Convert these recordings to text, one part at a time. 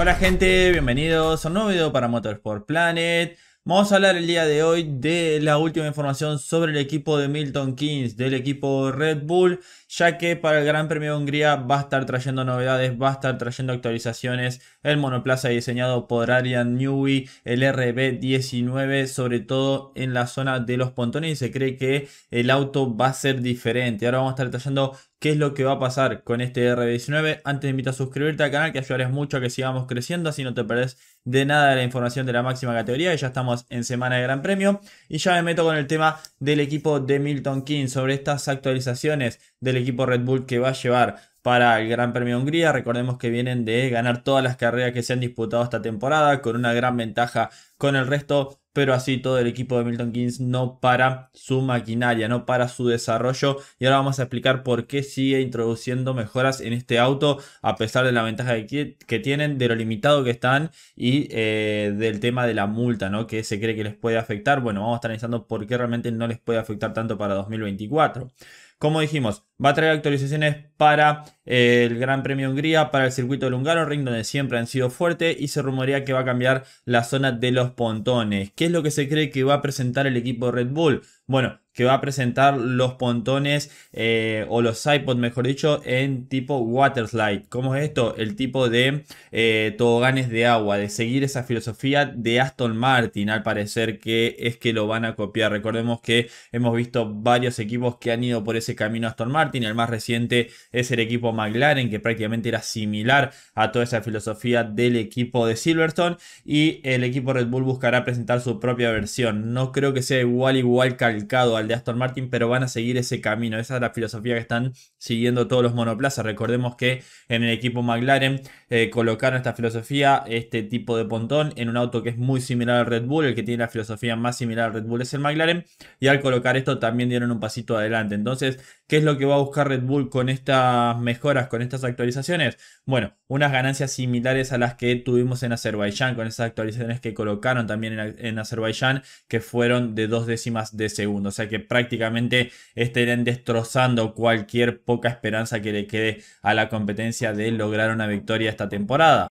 Hola gente, bienvenidos a un nuevo video para Motorsport Planet. Vamos a hablar el día de hoy de la última información sobre el equipo de Milton Keynes, del equipo Red Bull, ya que para el Gran Premio de Hungría va a estar trayendo novedades, va a estar trayendo actualizaciones, el monoplaza diseñado por Arian Newey, el RB19, sobre todo en la zona de los pontones y se cree que el auto va a ser diferente. Ahora vamos a estar trayendo qué es lo que va a pasar con este R19. Antes te invito a suscribirte al canal que ayudarás mucho a que sigamos creciendo, así no te perdés de nada de la información de la máxima categoría. Ya estamos en semana de Gran Premio y ya me meto con el tema del equipo de Milton King sobre estas actualizaciones del equipo Red Bull que va a llevar para el Gran Premio de Hungría. Recordemos que vienen de ganar todas las carreras que se han disputado esta temporada con una gran ventaja con el resto, pero así todo el equipo de Milton Keynes no para su maquinaria, no para su desarrollo. Y ahora vamos a explicar por qué sigue introduciendo mejoras en este auto a pesar de la ventaja que tienen, de lo limitado que están y eh, del tema de la multa, ¿no? Que se cree que les puede afectar. Bueno, vamos a estar analizando por qué realmente no les puede afectar tanto para 2024. Como dijimos, va a traer actualizaciones para eh, el Gran Premio Hungría, para el circuito Lungaro Ring, donde siempre han sido fuertes, y se rumorea que va a cambiar la zona de los pontones. ¿Qué es lo que se cree que va a presentar el equipo Red Bull? Bueno, va a presentar los pontones eh, o los iPod, mejor dicho, en tipo Waterslide. slide. ¿Cómo es esto? El tipo de eh, toboganes de agua, de seguir esa filosofía de Aston Martin, al parecer que es que lo van a copiar. Recordemos que hemos visto varios equipos que han ido por ese camino Aston Martin. El más reciente es el equipo McLaren, que prácticamente era similar a toda esa filosofía del equipo de Silverstone. Y el equipo Red Bull buscará presentar su propia versión. No creo que sea igual, igual calcado al de Aston Martin, pero van a seguir ese camino. Esa es la filosofía que están siguiendo todos los monoplazas. Recordemos que en el equipo McLaren eh, colocaron esta filosofía, este tipo de pontón, en un auto que es muy similar al Red Bull. El que tiene la filosofía más similar al Red Bull es el McLaren. Y al colocar esto también dieron un pasito adelante. Entonces, ¿qué es lo que va a buscar Red Bull con estas mejoras, con estas actualizaciones? Bueno, unas ganancias similares a las que tuvimos en Azerbaiyán, con esas actualizaciones que colocaron también en, en Azerbaiyán, que fueron de dos décimas de segundo. O sea, que prácticamente estén destrozando cualquier poca esperanza que le quede a la competencia de lograr una victoria esta temporada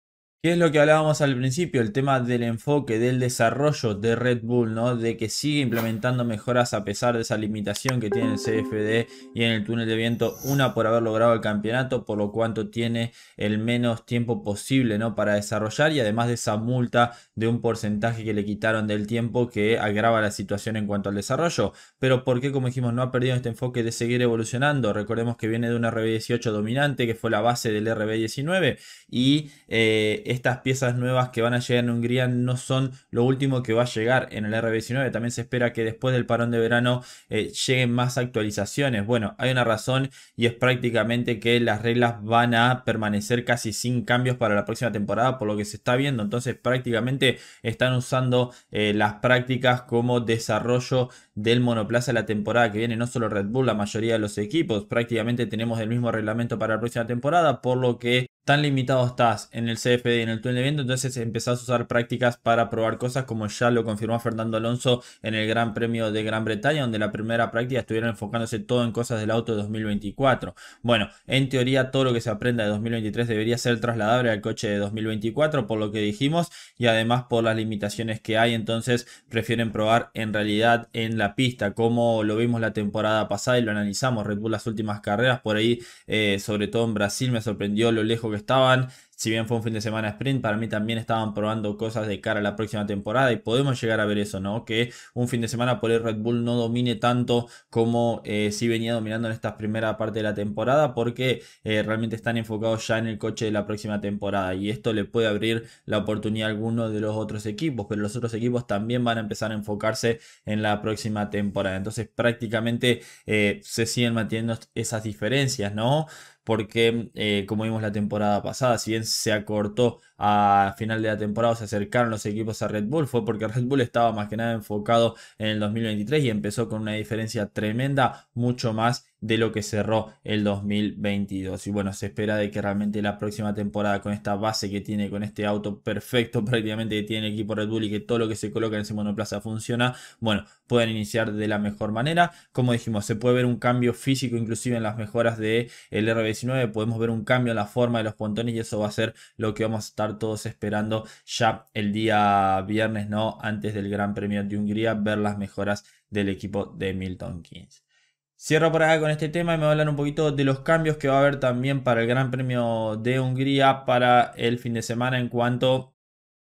qué es lo que hablábamos al principio, el tema del enfoque, del desarrollo de Red Bull, ¿no? De que sigue implementando mejoras a pesar de esa limitación que tiene el CFD y en el túnel de viento, una por haber logrado el campeonato, por lo cuanto tiene el menos tiempo posible, ¿no? Para desarrollar y además de esa multa de un porcentaje que le quitaron del tiempo que agrava la situación en cuanto al desarrollo. Pero ¿por qué, como dijimos, no ha perdido este enfoque de seguir evolucionando? Recordemos que viene de un RB18 dominante, que fue la base del RB19 y... Eh, estas piezas nuevas que van a llegar en Hungría no son lo último que va a llegar en el RB19. También se espera que después del parón de verano eh, lleguen más actualizaciones. Bueno, hay una razón y es prácticamente que las reglas van a permanecer casi sin cambios para la próxima temporada, por lo que se está viendo. Entonces prácticamente están usando eh, las prácticas como desarrollo del monoplaza la temporada que viene. No solo Red Bull, la mayoría de los equipos prácticamente tenemos el mismo reglamento para la próxima temporada, por lo que tan limitado estás en el CFD y en el túnel de viento, entonces empezás a usar prácticas para probar cosas como ya lo confirmó Fernando Alonso en el Gran Premio de Gran Bretaña, donde la primera práctica estuvieron enfocándose todo en cosas del auto de 2024. Bueno, en teoría todo lo que se aprenda de 2023 debería ser trasladable al coche de 2024, por lo que dijimos, y además por las limitaciones que hay, entonces prefieren probar en realidad en la pista, como lo vimos la temporada pasada y lo analizamos, Red Bull las últimas carreras, por ahí, eh, sobre todo en Brasil, me sorprendió lo lejos que estaban si bien fue un fin de semana sprint, para mí también estaban probando cosas de cara a la próxima temporada y podemos llegar a ver eso, ¿no? Que un fin de semana por el Red Bull no domine tanto como eh, si venía dominando en esta primera parte de la temporada porque eh, realmente están enfocados ya en el coche de la próxima temporada y esto le puede abrir la oportunidad a alguno de los otros equipos, pero los otros equipos también van a empezar a enfocarse en la próxima temporada. Entonces prácticamente eh, se siguen manteniendo esas diferencias, ¿no? Porque como vimos la temporada pasada, si bien se acortó a final de la temporada, se acercaron los equipos a Red Bull, fue porque Red Bull estaba más que nada enfocado en el 2023 y empezó con una diferencia tremenda, mucho más de lo que cerró el 2022. Y bueno, se espera de que realmente la próxima temporada con esta base que tiene, con este auto perfecto prácticamente que tiene el equipo Red Bull y que todo lo que se coloca en ese monoplaza funciona, bueno, pueden iniciar de la mejor manera. Como dijimos, se puede ver un cambio físico inclusive en las mejoras del el RB19, podemos ver un cambio en la forma de los pontones y eso va a ser lo que vamos a estar todos esperando ya el día viernes, ¿no? Antes del Gran Premio de Hungría, ver las mejoras del equipo de Milton Keynes. Cierro por acá con este tema y me voy a hablar un poquito de los cambios que va a haber también para el Gran Premio de Hungría para el fin de semana en cuanto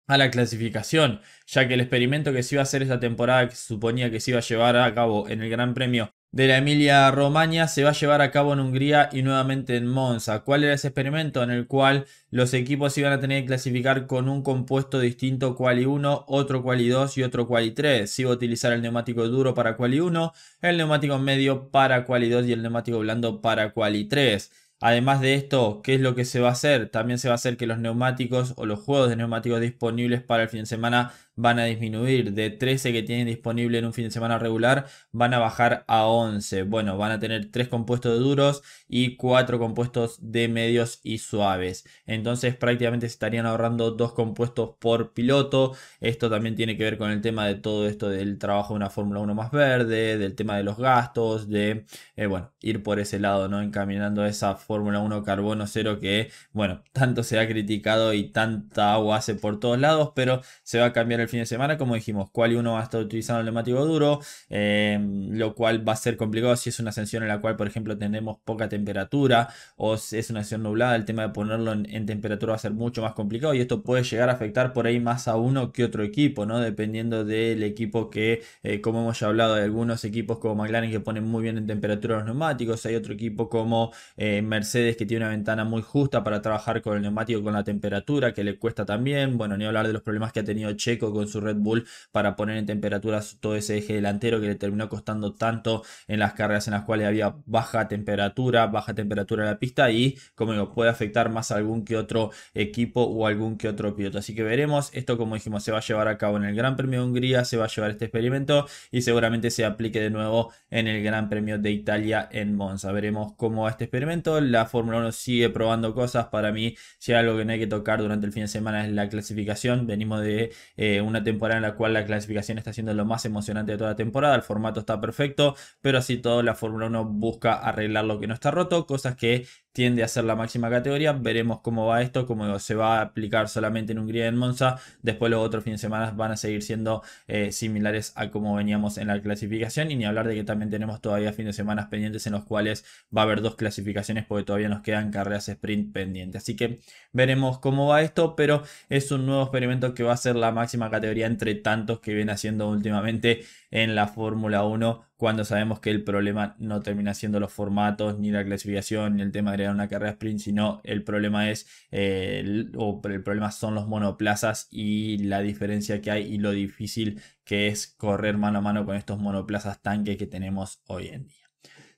a la clasificación, ya que el experimento que se iba a hacer esta temporada, que se suponía que se iba a llevar a cabo en el Gran Premio de la Emilia Romagna se va a llevar a cabo en Hungría y nuevamente en Monza. ¿Cuál era ese experimento en el cual los equipos iban a tener que clasificar con un compuesto distinto quali 1, otro quali 2 y otro quali 3? Si iba a utilizar el neumático duro para quali 1, el neumático medio para quali 2 y el neumático blando para quali 3. Además de esto, ¿qué es lo que se va a hacer? También se va a hacer que los neumáticos o los juegos de neumáticos disponibles para el fin de semana van a disminuir. De 13 que tienen disponible en un fin de semana regular, van a bajar a 11. Bueno, van a tener 3 compuestos de duros y cuatro compuestos de medios y suaves. Entonces prácticamente se estarían ahorrando dos compuestos por piloto. Esto también tiene que ver con el tema de todo esto del trabajo de una Fórmula 1 más verde, del tema de los gastos, de, eh, bueno, ir por ese lado, ¿no? Encaminando esa Fórmula 1 carbono cero que, bueno, tanto se ha criticado y tanta agua hace por todos lados, pero se va a cambiar el el fin de semana. Como dijimos, y uno va a estar utilizando el neumático duro, eh, lo cual va a ser complicado si es una ascensión en la cual, por ejemplo, tenemos poca temperatura o si es una ascensión nublada. El tema de ponerlo en, temperatura va a ser mucho más complicado y esto puede llegar a afectar por ahí más a uno que otro equipo, ¿no? Dependiendo del equipo que, eh, como hemos ya hablado, de algunos equipos como McLaren que ponen muy bien en temperatura los neumáticos, hay otro equipo como eh, Mercedes que tiene una ventana muy justa para trabajar con el neumático con la temperatura que le cuesta también, bueno, ni hablar de los problemas que ha tenido Checo con su Red Bull para poner en temperaturas todo ese eje delantero que le terminó costando tanto en las carreras en las cuales había baja temperatura, baja temperatura en la pista y como digo, puede afectar más a algún que otro equipo o algún que otro piloto. Así que veremos, esto como dijimos se va a llevar a cabo en el Gran Premio de Hungría, se va a llevar este experimento y seguramente se aplique de nuevo en el Gran Premio de Italia en Monza. Veremos cómo va este experimento, la Fórmula 1 sigue probando cosas, para mí si hay algo que no hay que tocar durante el fin de semana es la clasificación, venimos de eh, una temporada en la cual la clasificación está siendo lo más emocionante de toda la temporada, el formato está perfecto, pero así todo la Fórmula 1 busca arreglar lo que no está roto, cosas que tiende a ser la máxima categoría. Veremos cómo va esto, cómo se va a aplicar solamente en Hungría y en Monza. Después los otros fines de semana van a seguir siendo eh, similares a como veníamos en la clasificación. Y ni hablar de que también tenemos todavía fines de semana pendientes en los cuales va a haber dos clasificaciones porque todavía nos quedan carreras sprint pendientes. Así que veremos cómo va esto, pero es un nuevo experimento que va a ser la máxima categoría entre tantos que viene haciendo últimamente en la Fórmula 1 cuando sabemos que el problema no termina siendo los formatos, ni la clasificación, ni el tema de crear una carrera sprint, sino el problema es, eh, el, problema son los monoplazas y la diferencia que hay y lo difícil que es correr mano a mano con estos monoplazas tanque que tenemos hoy en día.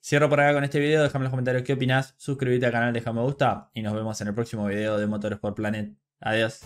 Cierro por acá con este video, déjame en los comentarios qué opinas, suscríbete al canal, déjame me gusta y nos vemos en el próximo video de Motores por Planet. Adiós.